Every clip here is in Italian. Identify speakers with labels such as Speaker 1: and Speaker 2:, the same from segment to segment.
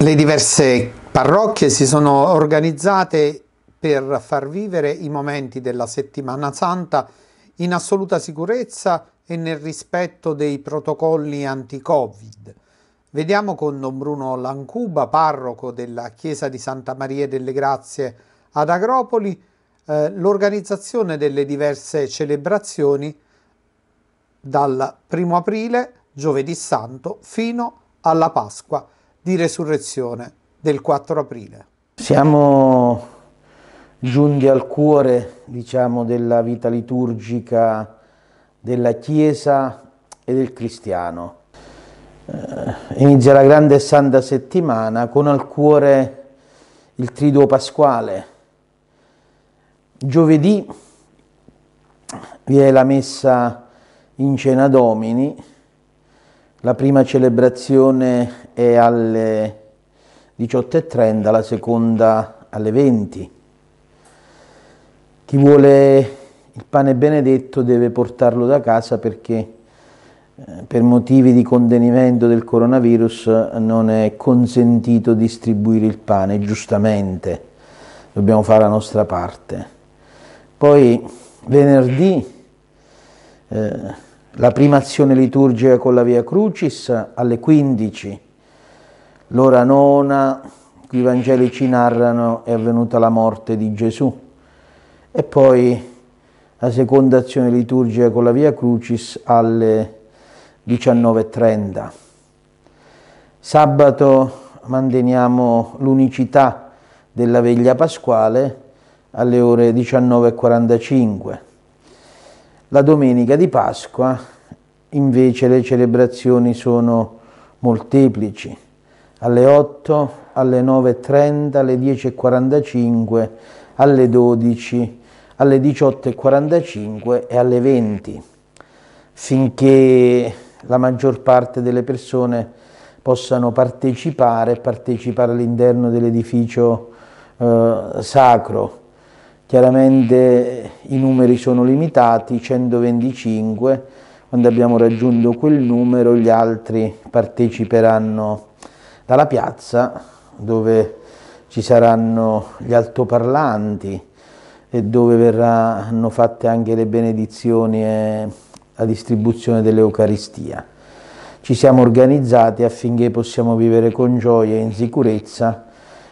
Speaker 1: Le diverse parrocchie si sono organizzate per far vivere i momenti della settimana santa in assoluta sicurezza e nel rispetto dei protocolli anti-Covid. Vediamo con Don Bruno Lancuba, parroco della chiesa di Santa Maria delle Grazie ad Agropoli, eh, l'organizzazione delle diverse celebrazioni dal primo aprile, giovedì santo, fino alla Pasqua di resurrezione del 4 aprile.
Speaker 2: Siamo giunti al cuore, diciamo, della vita liturgica della Chiesa e del cristiano. Eh, inizia la grande e santa settimana con al cuore il triduo pasquale. Giovedì vi è la messa in cena domini, la prima celebrazione è alle 18.30, la seconda alle 20. Chi vuole il pane benedetto deve portarlo da casa perché eh, per motivi di contenimento del coronavirus non è consentito distribuire il pane, giustamente, dobbiamo fare la nostra parte. Poi venerdì eh, la prima azione liturgica con la Via Crucis alle 15, l'ora nona, i Vangeli ci narrano, è avvenuta la morte di Gesù. E poi la seconda azione liturgica con la Via Crucis alle 19.30. Sabato manteniamo l'unicità della veglia pasquale alle ore 19.45 la domenica di Pasqua invece le celebrazioni sono molteplici, alle 8, alle 9.30, alle 10.45, alle 12, alle 18.45 e alle 20, finché la maggior parte delle persone possano partecipare e partecipare all'interno dell'edificio eh, sacro Chiaramente i numeri sono limitati, 125, quando abbiamo raggiunto quel numero gli altri parteciperanno dalla piazza dove ci saranno gli altoparlanti e dove verranno fatte anche le benedizioni e la distribuzione dell'Eucaristia. Ci siamo organizzati affinché possiamo vivere con gioia e in sicurezza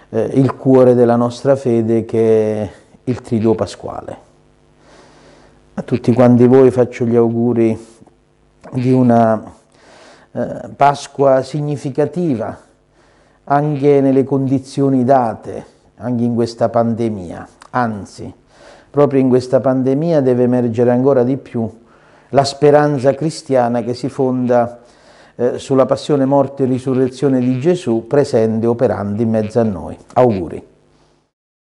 Speaker 2: eh, il cuore della nostra fede che è il Triduo Pasquale. A tutti quanti voi faccio gli auguri di una eh, Pasqua significativa, anche nelle condizioni date, anche in questa pandemia. Anzi, proprio in questa pandemia deve emergere ancora di più la speranza cristiana che si fonda eh, sulla passione, morte
Speaker 1: e risurrezione di Gesù presente e operante in mezzo a noi. Auguri.